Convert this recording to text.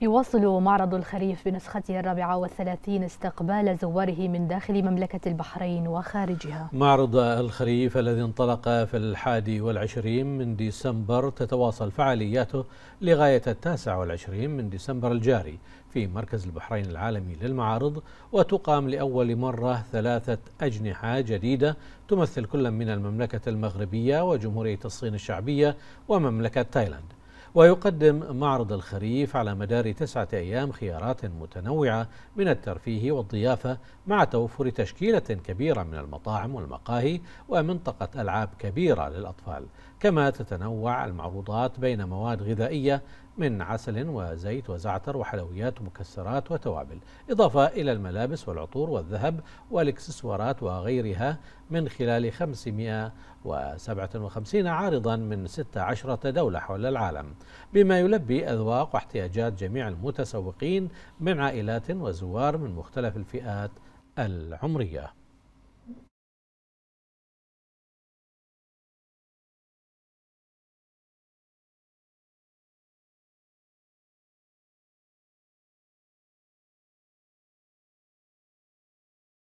يواصل معرض الخريف بنسخته الرابعة والثلاثين استقبال زواره من داخل مملكة البحرين وخارجها معرض الخريف الذي انطلق في الحادي والعشرين من ديسمبر تتواصل فعالياته لغاية التاسع والعشرين من ديسمبر الجاري في مركز البحرين العالمي للمعارض وتقام لأول مرة ثلاثة أجنحة جديدة تمثل كل من المملكة المغربية وجمهورية الصين الشعبية ومملكة تايلاند ويقدم معرض الخريف على مدار تسعة أيام خيارات متنوعة من الترفيه والضيافة مع توفر تشكيلة كبيرة من المطاعم والمقاهي ومنطقة ألعاب كبيرة للأطفال كما تتنوع المعروضات بين مواد غذائية من عسل وزيت وزعتر وحلويات ومكسرات وتوابل إضافة إلى الملابس والعطور والذهب والإكسسوارات وغيرها من خلال 557 عارضا من 16 دولة حول العالم بما يلبي أذواق واحتياجات جميع المتسوقين من عائلات وزوار من مختلف الفئات العمريه